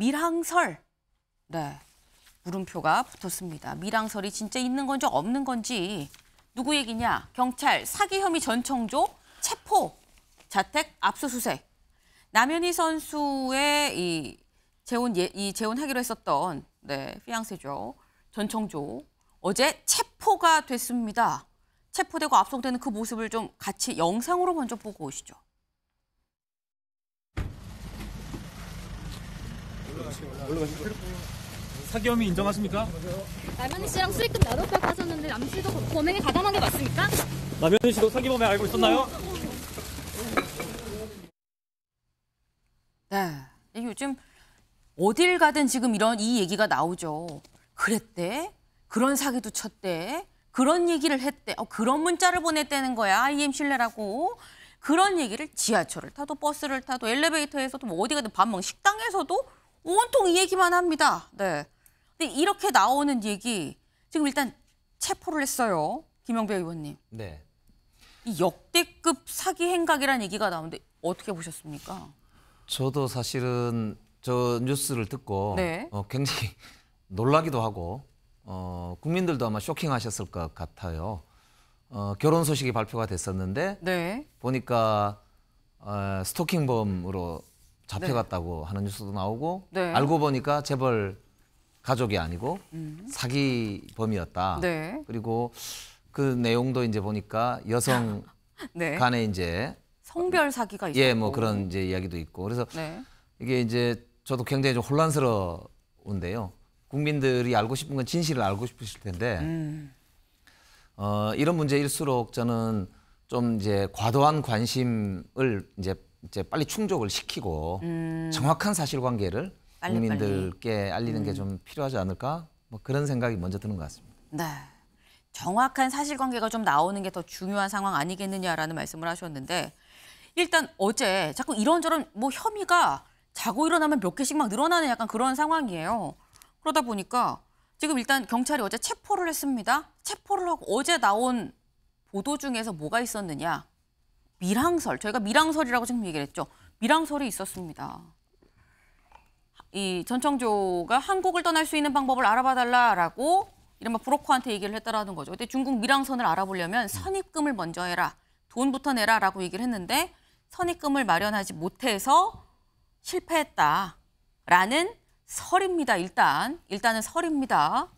밀항설. 네. 물음표가 붙었습니다. 밀항설이 진짜 있는 건지 없는 건지 누구 얘기냐? 경찰 사기 혐의 전청조 체포 자택 압수수색. 남현희 선수의 이 재혼 예, 이 재혼하기로 했었던 네, 피앙세죠. 전청조 어제 체포가 됐습니다. 체포되고 압송되는 그 모습을 좀 같이 영상으로 먼저 보고 오시죠. 사기혐의 인정하십니까? 라면이 씨랑 수익금 여러 배 빠졌는데 남 씨도 범행에 가담한 게 맞습니까? 남현희 씨도 사기범에 알고 있었나요? 네. 이게 요즘 어딜 가든 지금 이런 이 얘기가 나오죠. 그랬대? 그런 사기도 쳤대? 그런 얘기를 했대? 어, 그런 문자를 보냈다는 거야. IM 신뢰라고. 그런 얘기를 지하철을 타도 버스를 타도 엘리베이터에서도 뭐 어디 가든 밥먹 식당에서도 온통 이 얘기만 합니다. 네. 근데 이렇게 나오는 얘기 지금 일단 체포를 했어요. 김영배 의원님. 네. 이 역대급 사기 행각이라는 얘기가 나오는데 어떻게 보셨습니까? 저도 사실은 저 뉴스를 듣고 네. 어, 굉장히 놀라기도 하고 어, 국민들도 아마 쇼킹하셨을 것 같아요. 어, 결혼 소식이 발표가 됐었는데 네. 보니까 어, 스토킹범으로 잡혀갔다고 하는 뉴스도 나오고 네. 알고 보니까 재벌 가족이 아니고 음. 사기범이었다. 네. 그리고 그 내용도 이제 보니까 여성 네. 간에 이제 성별 사기가 있고 예, 뭐 그런 이제 이야기도 있고 그래서 이게 이제 저도 굉장히 좀 혼란스러운데요. 국민들이 알고 싶은 건 진실을 알고 싶으실 텐데 음. 어, 이런 문제일수록 저는 좀 이제 과도한 관심을 이제 이제 빨리 충족을 시키고 음. 정확한 사실관계를 빨리 국민들께 빨리. 알리는 게좀 음. 필요하지 않을까 뭐 그런 생각이 먼저 드는 것 같습니다. 네. 정확한 사실관계가 좀 나오는 게 더 중요한 상황 아니겠느냐라는 말씀을 하셨는데 일단 어제 자꾸 이런저런 뭐 혐의가 자고 일어나면 몇 개씩 막 늘어나는 약간 그런 상황이에요. 그러다 보니까 지금 일단 경찰이 어제 체포를 했습니다. 체포를 하고 어제 나온 보도 중에서 뭐가 있었느냐. 밀항설, 저희가 밀항설이라고 지금 얘기를 했죠. 밀항설이 있었습니다. 이 전청조가 한국을 떠날 수 있는 방법을 알아봐달라라고 이른바 브로커한테 얘기를 했다라는 거죠. 그때 중국 밀항선을 알아보려면 선입금을 먼저 해라, 돈부터 내라라고 얘기를 했는데 선입금을 마련하지 못해서 실패했다라는 설입니다. 일단 일단은 설입니다.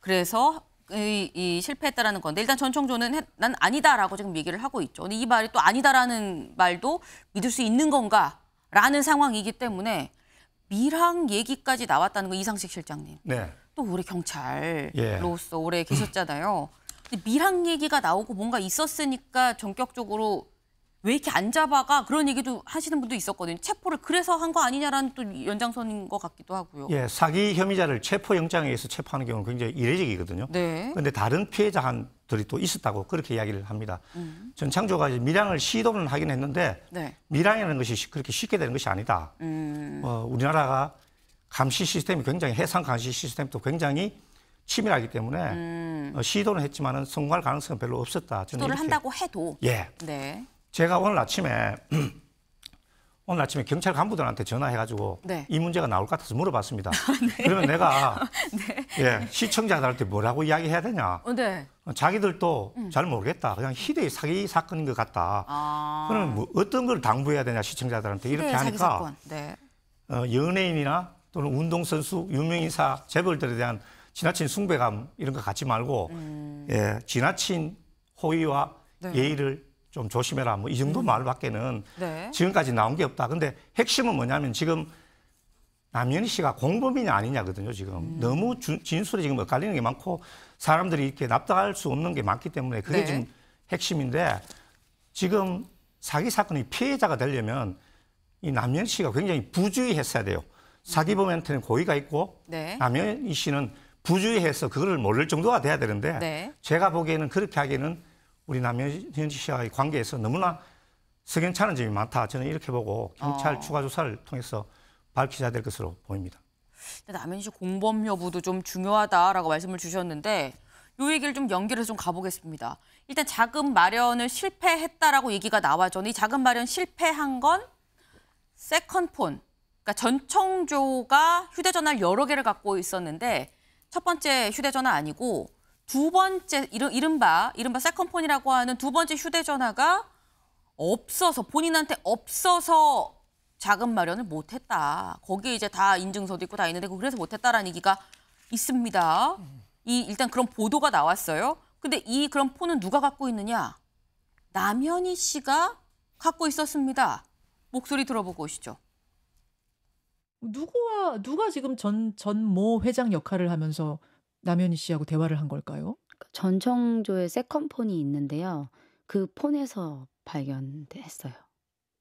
그래서 이 실패했다라는 건데 일단 전청조는 난 아니다라고 지금 얘기를 하고 있죠. 근데 이 말이 또 아니다라는 말도 믿을 수 있는 건가라는 상황이기 때문에 밀항 얘기까지 나왔다는 거 이상식 실장님. 네. 또 올해 경찰로서 예. 오래 계셨잖아요. 근데 밀항 얘기가 나오고 뭔가 있었으니까 전격적으로 왜 이렇게 안 잡아가 그런 얘기도 하시는 분도 있었거든요. 체포를 그래서 한 거 아니냐라는 또 연장선인 것 같기도 하고요. 예, 사기 혐의자를 체포영장에 의해서 체포하는 경우는 굉장히 이례적이거든요. 네. 그런데 다른 피해자들이 또 있었다고 그렇게 이야기를 합니다. 음. 전 창조가 밀양을 시도는 하긴 했는데 네. 밀양이라는 것이 그렇게 쉽게 되는 것이 아니다. 음. 어, 우리나라가 감시 시스템이 굉장히 해상 감시 시스템도 굉장히 치밀하기 때문에 음. 어, 시도는 했지만 성공할 가능성은 별로 없었다. 저는 시도를 한다고 해도 예. 네. 제가 오늘 아침에 오늘 아침에 경찰 간부들한테 전화해가지고 네. 이 문제가 나올 것 같아서 물어봤습니다. 아, 네. 그러면 내가 네. 예, 시청자들한테 뭐라고 이야기해야 되냐? 어, 네. 어 자기들도 음. 잘 모르겠다. 그냥 희대의 사기 사건인 것 같다. 아. 그럼 뭐 어떤 걸 당부해야 되냐 시청자들한테 이렇게 하니까 네. 어, 연예인이나 또는 운동선수, 유명인사, 재벌들에 대한 지나친 숭배감 이런 거 갖지 말고 음. 예, 지나친 호의와 네. 예의를 좀 조심해라 뭐 이 정도 음. 말밖에는 네. 지금까지 나온 게 없다. 근데 핵심은 뭐냐면 지금 남윤희 씨가 공범인이 아니냐거든요. 지금 음. 너무 주, 진술이 지금 엇갈리는 게 많고 사람들이 이렇게 납득할 수 없는 게 많기 때문에 그게 네. 지금 핵심인데 지금 사기 사건의 피해자가 되려면 이 남윤희 씨가 굉장히 부주의했어야 돼요. 사기범한테는 음. 고의가 있고 네. 남윤희 씨는 부주의해서 그거를 모를 정도가 돼야 되는데 네. 제가 보기에는 그렇게 하기에는 우리 남현씨와의 관계에서 너무나 석연찮은 점이 많다. 저는 이렇게 보고 경찰 어. 추가 조사를 통해서 밝히자 될 것으로 보입니다. 남현시 공범 여부도 좀 중요하다라고 말씀을 주셨는데 요 얘기를 좀 연결해서 좀 가보겠습니다. 일단 자금 마련을 실패했다라고 얘기가 나와저이 자금 마련 실패한 건 세컨폰. 그러니까 전청조가 휴대전화를 여러 개를 갖고 있었는데 첫 번째 휴대전화 아니고 두 번째 이른바 이른바 세컨폰이라고 하는 두 번째 휴대전화가 없어서 본인한테 없어서 자금 마련을 못했다. 거기에 이제 다 인증서도 있고 다 있는데 그래서 못했다라는 얘기가 있습니다. 이 일단 그런 보도가 나왔어요. 근데 이 그런 폰은 누가 갖고 있느냐? 남현희 씨가 갖고 있었습니다. 목소리 들어보고 오시죠. 누구와 누가 지금 전 전 모 회장 역할을 하면서 남현희 씨하고 대화를 한 걸까요? 그 전청조의 세컨폰이 있는데요. 그 폰에서 발견했어요.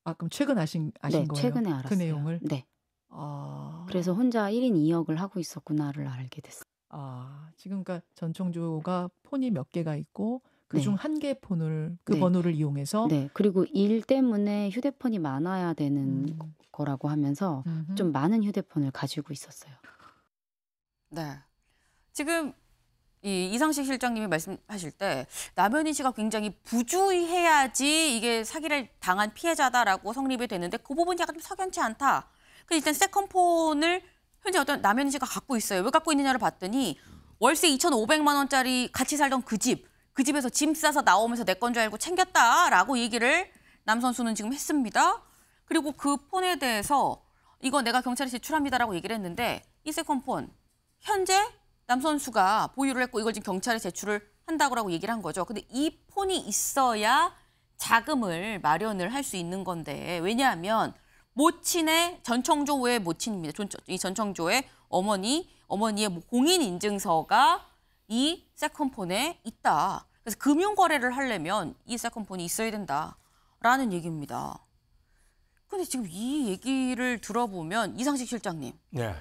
아 그럼 최근 아신 아신 네, 거예요? 최근에 알았어요. 그 내용을. 네. 아. 그래서 혼자 1인 2역을 하고 있었구나를 알게 됐어요. 아, 지금 그러니까 전청조가 폰이 몇 개가 있고 그 중 한개 네. 폰을 그 네. 번호를 이용해서 네. 그리고 일 때문에 휴대폰이 많아야 되는 음. 거라고 하면서 음흠. 좀 많은 휴대폰을 가지고 있었어요. 네. 지금 이 이상식 실장님이 말씀하실 때 남현희 씨가 굉장히 부주의해야지 이게 사기를 당한 피해자다라고 성립이 되는데 그 부분이 약간 좀 석연치 않다. 그 일단 세컨폰을 현재 어떤 남현희 씨가 갖고 있어요. 왜 갖고 있느냐를 봤더니 월세 2,500만 원짜리 같이 살던 그 집, 그 집에서 짐 싸서 나오면서 내 건 줄 알고 챙겼다라고 얘기를 남 선수는 지금 했습니다. 그리고 그 폰에 대해서 이거 내가 경찰에 제출합니다라고 얘기를 했는데 이 세컨폰 현재 남 선수가 보유를 했고 이걸 지금 경찰에 제출을 한다고라고 얘기를 한 거죠. 근데 이 폰이 있어야 자금을 마련을 할 수 있는 건데 왜냐하면 모친의 전청조 의 모친입니다. 이 전청조의 어머니 어머니의 뭐 공인 인증서가 이 세컨폰에 있다. 그래서 금융 거래를 하려면 이 세컨폰이 있어야 된다라는 얘기입니다. 근데 지금 이 얘기를 들어보면 이상식 실장님. 네.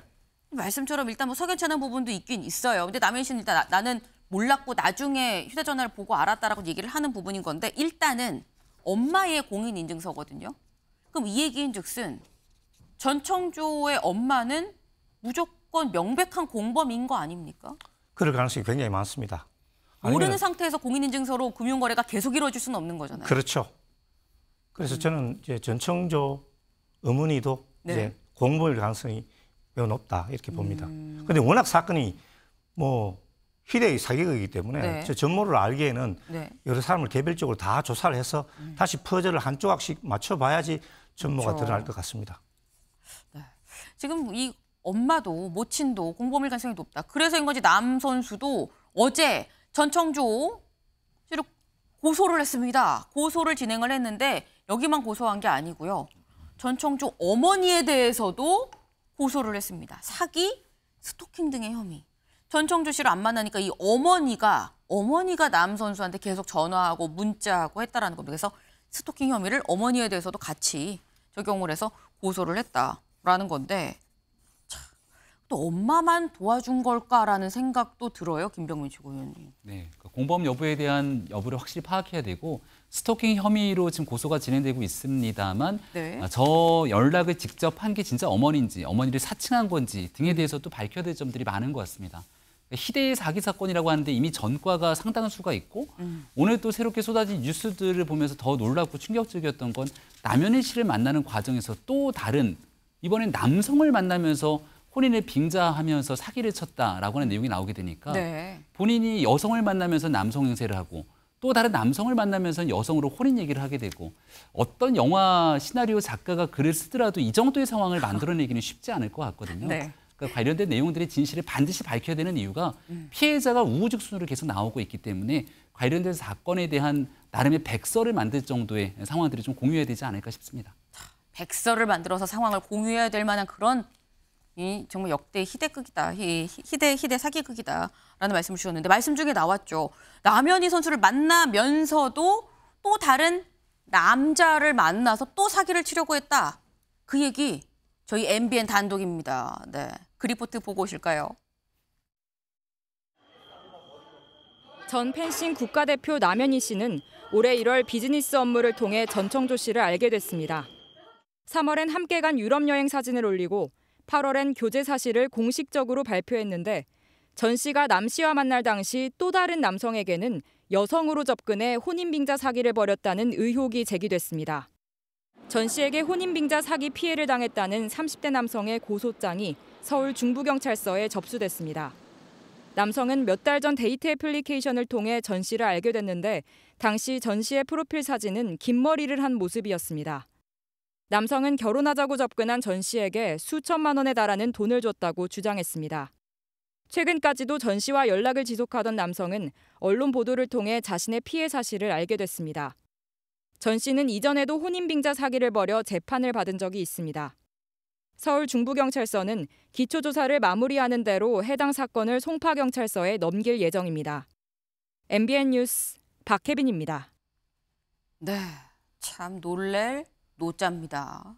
말씀처럼 일단 뭐 석연찮은 부분도 있긴 있어요. 근데 남현 씨는 일단 나, 는 몰랐고 나중에 휴대전화를 보고 알았다라고 얘기를 하는 부분인 건데 일단은 엄마의 공인인증서거든요. 그럼 이 얘기인즉슨 전청조의 엄마는 무조건 명백한 공범인 거 아닙니까? 그럴 가능성이 굉장히 많습니다. 모르는 아니면... 상태에서 공인인증서로 금융거래가 계속 이루어질 수는 없는 거잖아요. 그렇죠. 그래서 음. 저는 이제 전청조 어머니도 네. 이제 공범일 가능성이 매우 높다 이렇게 봅니다. 그런데 음. 워낙 사건이 뭐 희대의 사기극이기 때문에 네. 저 전모를 알기에는 네. 여러 사람을 개별적으로 다 조사를 해서 음. 다시 퍼즐을 한 조각씩 맞춰봐야지 전모가 그렇죠. 드러날 것 같습니다. 네. 지금 이 엄마도 모친도 공범일 가능성이 높다. 그래서인 건지 남 선수도 어제 전청조 고소를 했습니다. 고소를 진행을 했는데 여기만 고소한 게 아니고요. 전청조 어머니에 대해서도 고소를 했습니다. 사기, 스토킹 등의 혐의. 전청주 씨를 안 만나니까 이 어머니가 어머니가 남 선수한테 계속 전화하고 문자하고 했다라는 겁니다. 그래서 스토킹 혐의를 어머니에 대해서도 같이 적용을 해서 고소를 했다라는 건데 엄마만 도와준 걸까라는 생각도 들어요, 김병민 최고위원님. 네, 그러니까 공범 여부에 대한 여부를 확실히 파악해야 되고 스토킹 혐의로 지금 고소가 진행되고 있습니다만 네. 아, 저 연락을 직접 한 게 진짜 어머니인지 어머니를 사칭한 건지 등에 음. 대해서도 밝혀야 될 점들이 많은 것 같습니다. 그러니까 희대의 사기 사건이라고 하는데 이미 전과가 상당한 수가 있고 음. 오늘 또 새롭게 쏟아진 뉴스들을 보면서 더 놀랍고 충격적이었던 건 남현일 씨를 만나는 과정에서 또 다른 이번엔 남성을 만나면서 혼인을 빙자하면서 사기를 쳤다라고 하는 내용이 나오게 되니까 네. 본인이 여성을 만나면서 남성 행세를 하고 또 다른 남성을 만나면서 여성으로 혼인 얘기를 하게 되고 어떤 영화 시나리오 작가가 글을 쓰더라도 이 정도의 상황을 만들어내기는 쉽지 않을 것 같거든요. 네. 그러니까 관련된 내용들의 진실을 반드시 밝혀야 되는 이유가 음. 피해자가 우후죽순으로 계속 나오고 있기 때문에 관련된 사건에 대한 나름의 백서를 만들 정도의 상황들이 좀 공유해야 되지 않을까 싶습니다. 백서를 만들어서 상황을 공유해야 될 만한 그런 이 정말 역대 희대극이다. 희, 대 희대 사기극이다라는 말씀을 주셨는데 말씀 중에 나왔죠. 남현희 선수를 만나면서도 또 다른 남자를 만나서 또 사기를 치려고 했다. 그 얘기 저희 MBN 단독입니다. 네. 그 리포트 보고 오실까요? 전 펜싱 국가대표 남현희 씨는 올해 1월 비즈니스 업무를 통해 전청조 씨를 알게 됐습니다. 3월엔 함께 간 유럽 여행 사진을 올리고 8월엔 교제 사실을 공식적으로 발표했는데 전 씨가 남 씨와 만날 당시 또 다른 남성에게는 여성으로 접근해 혼인빙자 사기를 벌였다는 의혹이 제기됐습니다. 전 씨에게 혼인빙자 사기 피해를 당했다는 30대 남성의 고소장이 서울 중부경찰서에 접수됐습니다. 남성은 몇 달 전 데이트 애플리케이션을 통해 전 씨를 알게 됐는데 당시 전 씨의 프로필 사진은 긴 머리를 한 모습이었습니다. 남성은 결혼하자고 접근한 전 씨에게 수천만 원에 달하는 돈을 줬다고 주장했습니다. 최근까지도 전 씨와 연락을 지속하던 남성은 언론 보도를 통해 자신의 피해 사실을 알게 됐습니다. 전 씨는 이전에도 혼인빙자 사기를 벌여 재판을 받은 적이 있습니다. 서울 중부경찰서는 기초조사를 마무리하는 대로 해당 사건을 송파경찰서에 넘길 예정입니다. MBN 뉴스 박혜빈입니다. 네, 참 놀랄 노자입니다.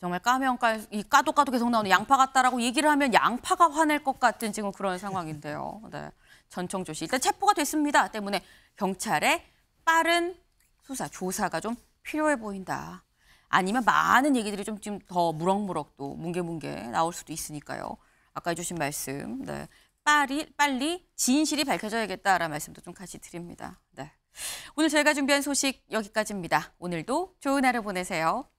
정말 까면 깔, 이 까도 까도 계속 나오는 양파 같다라고 얘기를 하면 양파가 화낼 것 같은 지금 그런 상황인데요. 네. 전청조 씨 일단 체포가 됐습니다. 때문에 경찰의 빠른 수사 조사가 좀 필요해 보인다. 아니면 많은 얘기들이 좀 지금 더 무럭무럭 또 뭉게뭉게 나올 수도 있으니까요. 아까 해주신 말씀, 네. 빨리 빨리 진실이 밝혀져야겠다라는 말씀도 좀 같이 드립니다. 네. 오늘 저희가 준비한 소식 여기까지입니다. 오늘도 좋은 하루 보내세요.